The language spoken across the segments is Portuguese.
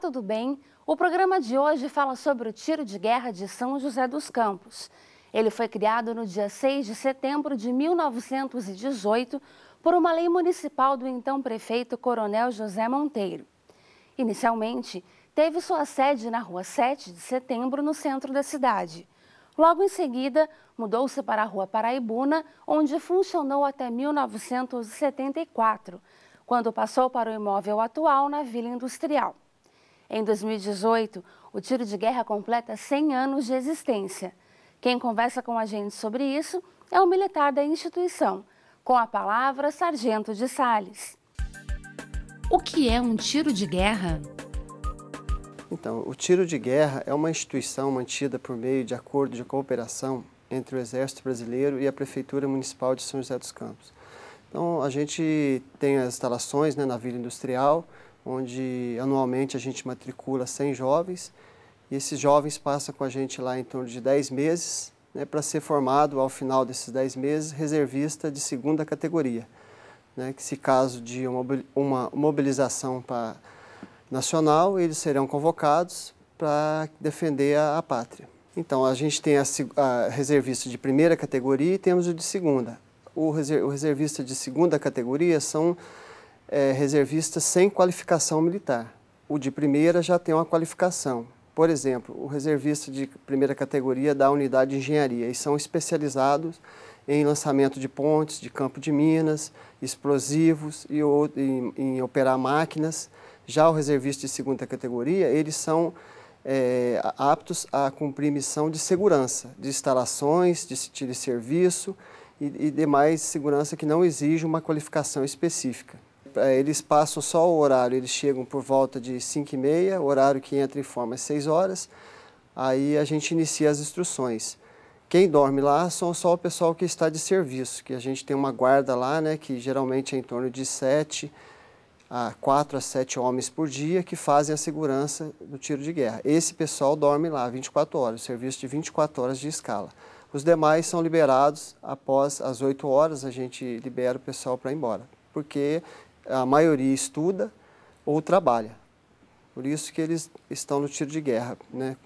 tudo bem? O programa de hoje fala sobre o tiro de guerra de São José dos Campos. Ele foi criado no dia 6 de setembro de 1918 por uma lei municipal do então prefeito Coronel José Monteiro. Inicialmente, teve sua sede na Rua 7 de Setembro, no centro da cidade. Logo em seguida, mudou-se para a Rua Paraibuna, onde funcionou até 1974, quando passou para o imóvel atual na Vila Industrial. Em 2018, o tiro de guerra completa 100 anos de existência. Quem conversa com a gente sobre isso é o militar da instituição. Com a palavra, Sargento de Sales. O que é um tiro de guerra? Então, o tiro de guerra é uma instituição mantida por meio de acordo de cooperação entre o Exército Brasileiro e a Prefeitura Municipal de São José dos Campos. Então, a gente tem as instalações né, na Vila Industrial, onde anualmente a gente matricula 100 jovens e esses jovens passam com a gente lá em torno de 10 meses né, para ser formado ao final desses 10 meses reservista de segunda categoria. Né, que se caso de uma mobilização pra, nacional, eles serão convocados para defender a, a, pátria. Então, a gente tem a, a, reservista de primeira categoria e temos o de segunda. O, reser, o reservista de segunda categoria são é, reservistas sem qualificação militar. O de primeira já tem uma qualificação. Por exemplo, o reservista de primeira categoria da unidade de engenharia e são especializados em lançamento de pontes, de campo de minas, explosivos e em, em operar máquinas. Já o reservista de segunda categoria, eles são é, aptos a cumprir missão de segurança, de instalações, de tiro de serviço e, e demais segurança que não exige uma qualificação específica. É, eles passam só o horário, eles chegam por volta de 5 e meia, horário que entra em forma é 6 horas, aí a gente inicia as instruções. Quem dorme lá são só o pessoal que está de serviço, que a gente tem uma guarda lá, né, que geralmente é em torno de 7 a 4 a 7 homens por dia que fazem a segurança do tiro de guerra. Esse pessoal dorme lá 24 horas, serviço de 24 horas de escala. Os demais são liberados após as 8 horas, a gente libera o pessoal para ir embora, porque a maioria estuda ou trabalha. Por isso que eles estão no tiro de guerra, né?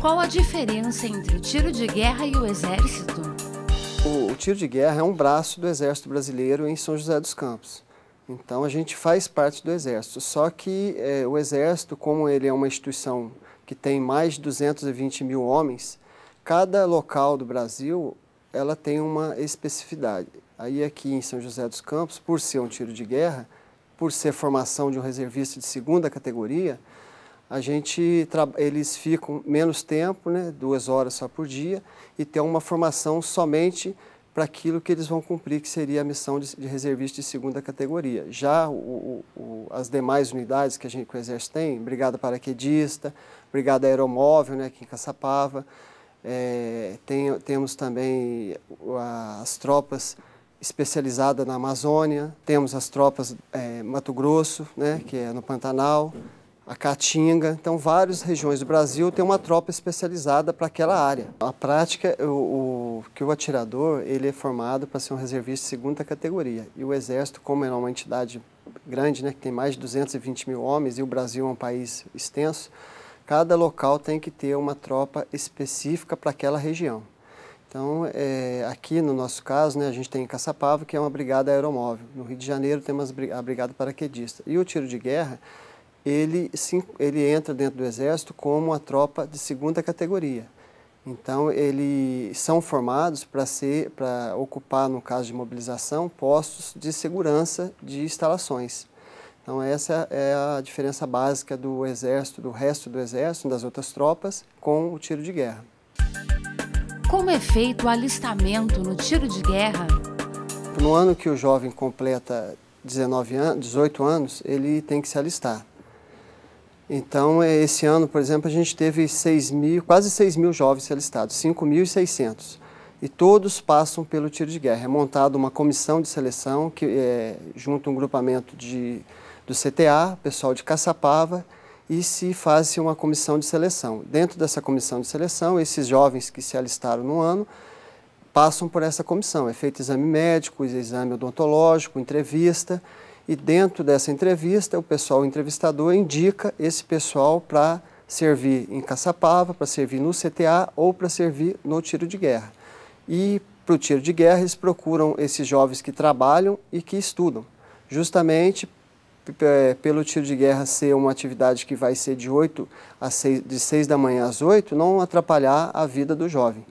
Qual a diferença entre o tiro de guerra e o exército? O, o tiro de guerra é um braço do exército brasileiro em São José dos Campos. Então a gente faz parte do exército. Só que é, o exército, como ele é uma instituição que tem mais de 220 mil homens, cada local do Brasil ela tem uma especificidade. Aí aqui em São José dos Campos, por ser um tiro de guerra, por ser formação de um reservista de segunda categoria, a gente eles ficam menos tempo, né, duas horas só por dia, e tem uma formação somente para aquilo que eles vão cumprir, que seria a missão de, de reservista de segunda categoria. Já o, o, as demais unidades que a gente que o Exército tem, Brigada Paraquedista, Brigada Aeromóvel, né, aqui em Caçapava, é, tem, temos também as tropas especializadas na Amazônia, temos as tropas é, Mato Grosso, né, que é no Pantanal, a Caatinga. Então, várias regiões do Brasil têm uma tropa especializada para aquela área. A prática, o, o, que o atirador ele é formado para ser um reservista de segunda categoria. E o Exército, como é uma entidade grande, né, que tem mais de 220 mil homens, e o Brasil é um país extenso, cada local tem que ter uma tropa específica para aquela região. Então, é, aqui no nosso caso, né, a gente tem Caçapava, que é uma brigada aeromóvel. No Rio de Janeiro temos a brigada paraquedista. E o tiro de guerra, ele, ele entra dentro do Exército como a tropa de segunda categoria. Então, eles são formados para ocupar, no caso de mobilização, postos de segurança de instalações. Então essa é a diferença básica do exército, do resto do exército, das outras tropas, com o tiro de guerra. Como é feito o alistamento no tiro de guerra? No ano que o jovem completa 19 anos, 18 anos, ele tem que se alistar. Então, é, esse ano, por exemplo, a gente teve 6 mil, quase 6 mil jovens alistados, 5.600. E todos passam pelo tiro de guerra. É montada uma comissão de seleção, que é, a um grupamento de do CTA, pessoal de Caçapava, e se faz uma comissão de seleção. Dentro dessa comissão de seleção, esses jovens que se alistaram no ano passam por essa comissão. É feito exame médico, exame odontológico, entrevista, e dentro dessa entrevista, o pessoal o entrevistador indica esse pessoal para servir em Caçapava, para servir no CTA ou para servir no tiro de guerra. E para o tiro de guerra, eles procuram esses jovens que trabalham e que estudam, justamente é, pelo tiro de guerra ser uma atividade que vai ser de 8 a 6, de 6 da manhã às 8, não atrapalhar a vida do jovem.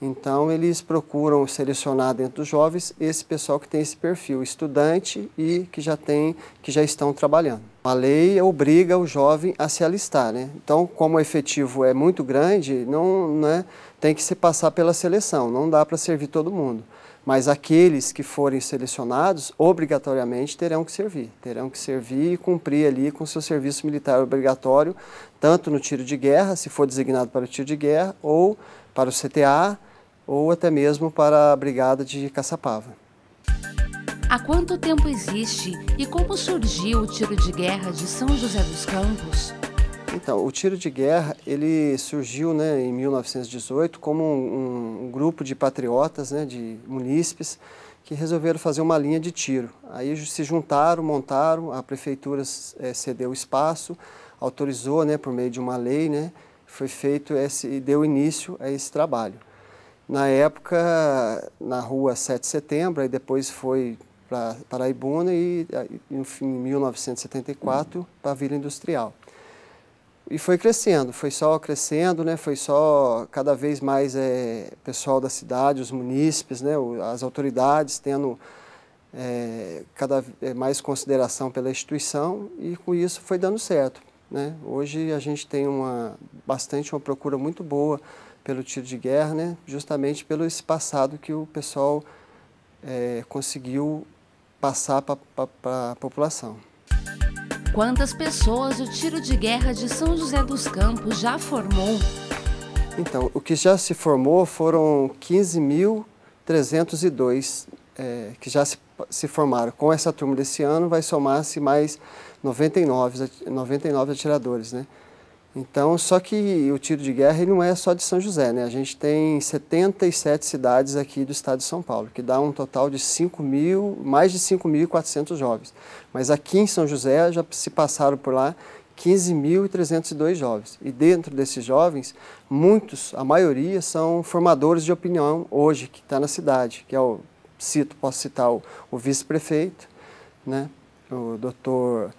Então, eles procuram selecionar dentro dos jovens esse pessoal que tem esse perfil, estudante e que já tem, que já estão trabalhando. A lei obriga o jovem a se alistar, né? Então, como o efetivo é muito grande, não, né, tem que se passar pela seleção, não dá para servir todo mundo mas aqueles que forem selecionados obrigatoriamente terão que servir, terão que servir e cumprir ali com seu serviço militar obrigatório, tanto no tiro de guerra, se for designado para o tiro de guerra, ou para o CTA, ou até mesmo para a Brigada de Caçapava. Há quanto tempo existe e como surgiu o tiro de guerra de São José dos Campos? Então, o tiro de guerra ele surgiu né, em 1918 como um, um grupo de patriotas, né, de munícipes, que resolveram fazer uma linha de tiro. Aí se juntaram, montaram, a prefeitura é, cedeu o espaço, autorizou né, por meio de uma lei, né, foi feito esse, deu início a esse trabalho. Na época, na rua 7 de setembro, aí depois foi para Paraibuna e, enfim, em 1974, para a Vila Industrial e foi crescendo, foi só crescendo, né? Foi só cada vez mais é, pessoal da cidade, os munícipes, né? As autoridades tendo é, cada eh, mais consideração pela instituição e com isso foi dando certo, né? Hoje a gente tem uma bastante uma procura muito boa pelo tiro de guerra, né? Justamente pelo esse passado que o pessoal é, conseguiu passar para a população. Quantas pessoas o tiro de guerra de São José dos Campos já formou? Então, o que já se formou foram 15.302 é, que já se, se, formaram. Com essa turma desse ano, vai somar-se mais 99, 99 atiradores, né? Então, só que o tiro de guerra ele não é só de São José, né? A gente tem 77 cidades aqui do estado de São Paulo, que dá um total de 5 mil, mais de 5.400 jovens. Mas aqui em São José já se passaram por lá 15.302 jovens. E dentro desses jovens, muitos, a maioria, são formadores de opinião hoje, que está na cidade, que é o, cito, posso citar o, o vice-prefeito, né? O doutor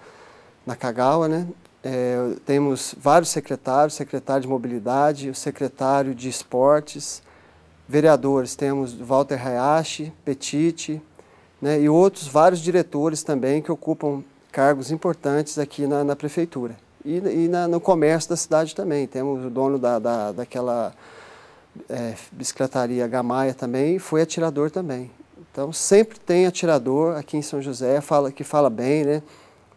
Nakagawa, né? É, temos vários secretários, secretário de mobilidade, o secretário de esportes, vereadores, temos Walter Hayashi, Petite, né, e outros vários diretores também que ocupam cargos importantes aqui na, na prefeitura. E, e na, no comércio da cidade também, temos o dono da, da, daquela é, bicicletaria Gamaia também, foi atirador também. Então sempre tem atirador aqui em São José, fala, que fala bem, né?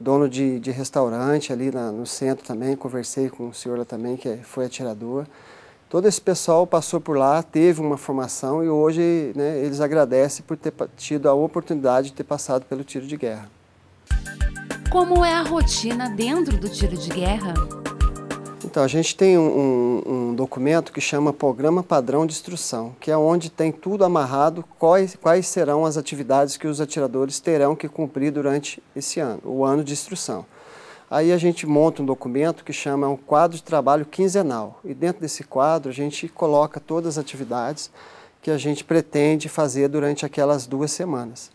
dono de, de restaurante ali na, no centro também, conversei com o senhor lá também, que é, foi atirador. Todo esse pessoal passou por lá, teve uma formação e hoje né, eles agradecem por ter tido a oportunidade de ter passado pelo tiro de guerra. Como é a rotina dentro do tiro de guerra? Então, a gente tem um, um, documento que chama Programa Padrão de Instrução, que é onde tem tudo amarrado, quais, quais serão as atividades que os atiradores terão que cumprir durante esse ano, o ano de instrução. Aí a gente monta um documento que chama um quadro de trabalho quinzenal. E dentro desse quadro a gente coloca todas as atividades que a gente pretende fazer durante aquelas duas semanas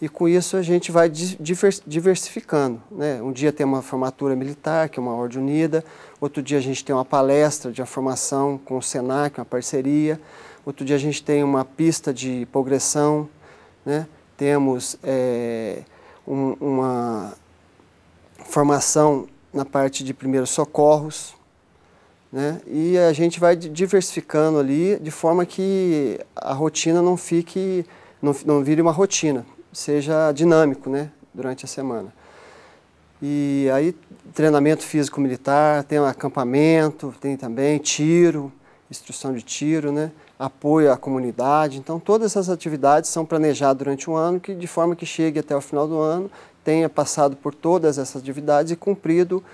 e com isso a gente vai diversificando. Né? Um dia tem uma formatura militar, que é uma ordem unida, outro dia a gente tem uma palestra de formação com o SENAC, uma parceria, outro dia a gente tem uma pista de progressão, né? temos é, um, uma formação na parte de primeiros socorros, né? e a gente vai diversificando ali de forma que a rotina não fique, não, não vire uma rotina seja dinâmico né, durante a semana. E aí, treinamento físico militar, tem um acampamento, tem também tiro, instrução de tiro, né? apoio à comunidade. Então, todas essas atividades são planejadas durante um ano, que de forma que chegue até o final do ano, tenha passado por todas essas atividades e cumprido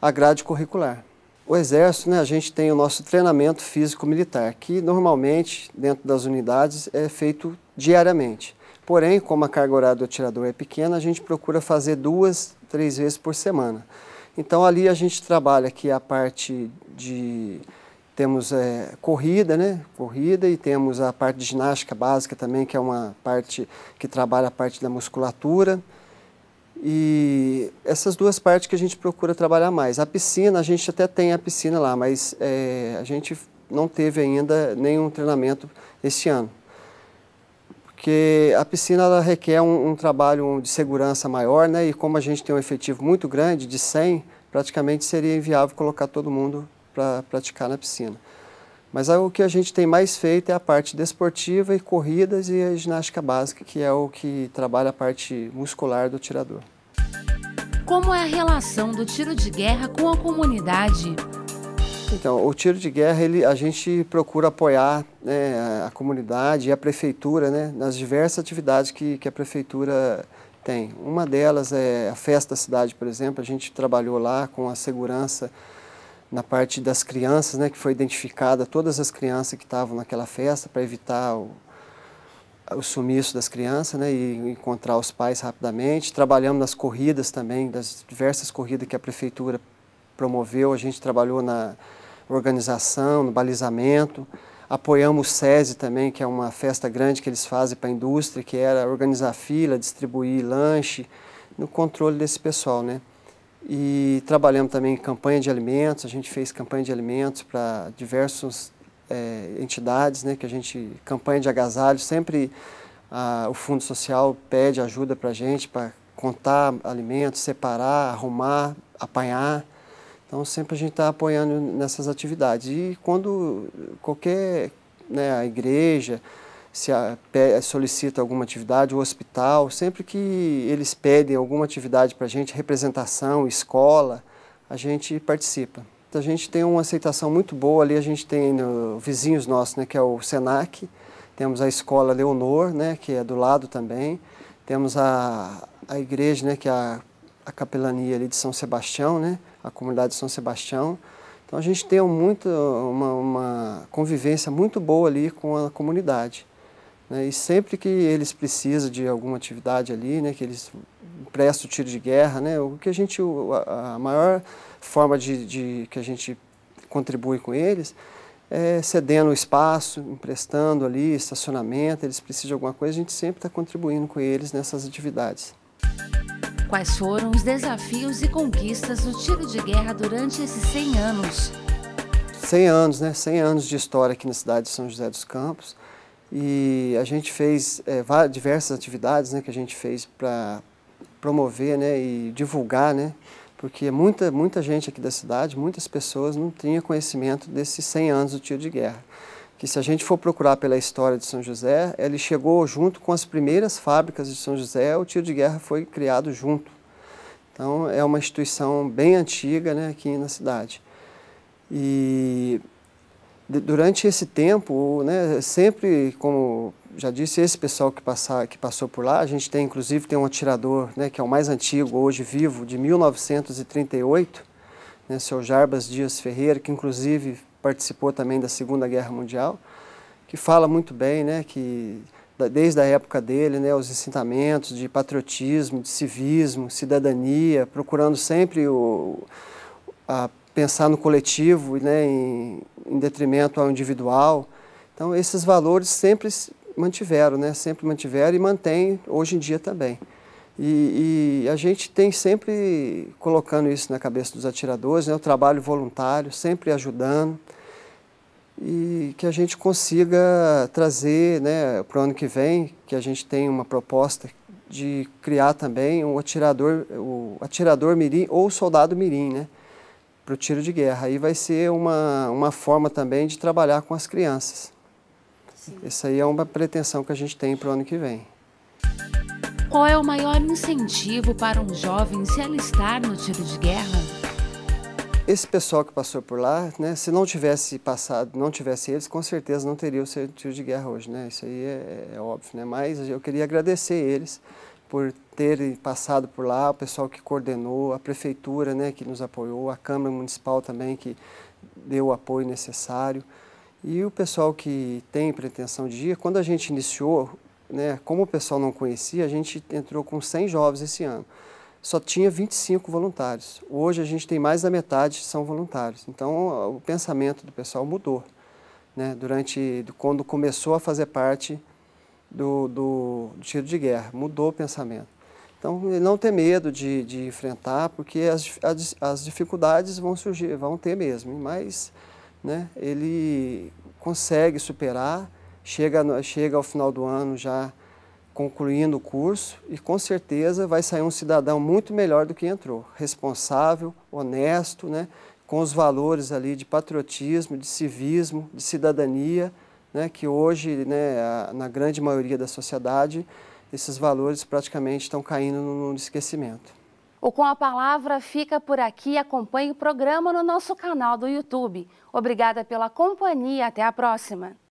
a grade curricular. O Exército, né, a gente tem o nosso treinamento físico-militar, que normalmente, dentro das unidades, é feito diariamente. Porém, como a carga horária do atirador é pequena, a gente procura fazer duas, três vezes por semana. Então, ali a gente trabalha aqui a parte de. Temos é, corrida, né? Corrida e temos a parte de ginástica básica também, que é uma parte que trabalha a parte da musculatura. E essas duas partes que a gente procura trabalhar mais. A piscina, a gente até tem a piscina lá, mas é, a gente não teve ainda nenhum treinamento esse ano porque a piscina requer um, um, trabalho de segurança maior, né? E como a gente tem um efetivo muito grande, de 100, praticamente seria inviável colocar todo mundo para praticar na piscina. Mas o que a gente tem mais feito é a parte desportiva e corridas e a ginástica básica, que é o que trabalha a parte muscular do tirador. Como é a relação do tiro de guerra com a comunidade? Então, o tiro de guerra, ele, a gente procura apoiar né, a comunidade e a prefeitura né, nas diversas atividades que, que a prefeitura tem. Uma delas é a festa da cidade, por exemplo, a gente trabalhou lá com a segurança na parte das crianças, né, que foi identificada todas as crianças que estavam naquela festa para evitar o, o sumiço das crianças né, e encontrar os pais rapidamente. Trabalhamos nas corridas também, das diversas corridas que a prefeitura promoveu, a gente trabalhou na organização, no balizamento. Apoiamos o SESI também, que é uma festa grande que eles fazem para a indústria, que era organizar fila, distribuir lanche, no controle desse pessoal, né? E trabalhamos também em campanha de alimentos, a gente fez campanha de alimentos para diversas é, eh, entidades, né? Que a gente, campanha de agasalho, sempre a, o Fundo Social pede ajuda para a gente para contar alimentos, separar, arrumar, apanhar. Então sempre a gente está apoiando nessas atividades. E quando qualquer né, a igreja se a, solicita alguma atividade, o hospital, sempre que eles pedem alguma atividade para a gente, representação, escola, a gente participa. Então, a gente tem uma aceitação muito boa ali, a gente tem no, vizinhos nossos, né, que é o SENAC, temos a escola Leonor, né, que é do lado também, temos a, a igreja, né, que é a, a capelania ali de São Sebastião, né, a comunidade de São Sebastião. Então a gente tem muito, uma, uma, convivência muito boa ali com a comunidade. Né? E sempre que eles precisam de alguma atividade ali, né, que eles emprestam tiro de guerra, né, o que a gente, a maior forma de, de que a gente contribui com eles é cedendo o espaço, emprestando ali estacionamento, eles precisam de alguma coisa, a gente sempre está contribuindo com eles nessas atividades. Quais foram os desafios e conquistas do tiro de guerra durante esses 100 anos? 100 anos, né? 100 anos de história aqui na cidade de São José dos Campos. E a gente fez é, diversas atividades né, que a gente fez para promover né, e divulgar, né? Porque muita, muita gente aqui da cidade, muitas pessoas não tinha conhecimento desses 100 anos do tiro de guerra que se a gente for procurar pela história de São José, ele chegou junto com as primeiras fábricas de São José, o tiro de guerra foi criado junto. Então é uma instituição bem antiga né, aqui na cidade. E durante esse tempo, né, sempre, como já disse, esse pessoal que, passar, que passou por lá, a gente tem inclusive tem um atirador, né, que é o mais antigo hoje vivo, de 1938, né, seu Jarbas Dias Ferreira, que inclusive participou também da Segunda Guerra Mundial, que fala muito bem, né, que desde a época dele, né, os ensinamentos de patriotismo, de civismo, cidadania, procurando sempre o, a pensar no coletivo, né, em, em detrimento ao individual. Então, esses valores sempre mantiveram, né, sempre mantiveram e mantêm hoje em dia também. E, e, a gente tem sempre colocando isso na cabeça dos atiradores, né, o trabalho voluntário, sempre ajudando, e que a gente consiga trazer né, para o ano que vem, que a gente tem uma proposta de criar também um atirador, o atirador mirim ou soldado mirim, né, para o tiro de guerra. Aí vai ser uma, uma forma também de trabalhar com as crianças. Sim. Essa aí é uma pretensão que a gente tem para o ano que vem. Qual é o maior incentivo para um jovem se alistar no tiro de guerra? Esse pessoal que passou por lá, né, se não tivesse passado, não tivesse eles, com certeza não teria o seu tiro de guerra hoje, né? Isso aí é, é óbvio, né? Mas eu queria agradecer eles por terem passado por lá, o pessoal que coordenou, a prefeitura, né, que nos apoiou, a Câmara Municipal também que deu o apoio necessário. E o pessoal que tem pretensão de ir, quando a gente iniciou né, como o pessoal não conhecia, a gente entrou com 100 jovens esse ano. Só tinha 25 voluntários. Hoje a gente tem mais da metade que são voluntários. Então o pensamento do pessoal mudou. Né, durante quando começou a fazer parte do, do, do, tiro de guerra, mudou o pensamento. Então, não ter medo de, de enfrentar, porque as, as, as, dificuldades vão surgir, vão ter mesmo, mas né, ele consegue superar chega, chega ao final do ano já concluindo o curso e com certeza vai sair um cidadão muito melhor do que entrou, responsável, honesto, né, com os valores ali de patriotismo, de civismo, de cidadania, né, que hoje, né, a, na grande maioria da sociedade, esses valores praticamente estão caindo no, no esquecimento. O Com a Palavra fica por aqui. Acompanhe o programa no nosso canal do YouTube. Obrigada pela companhia. Até a próxima.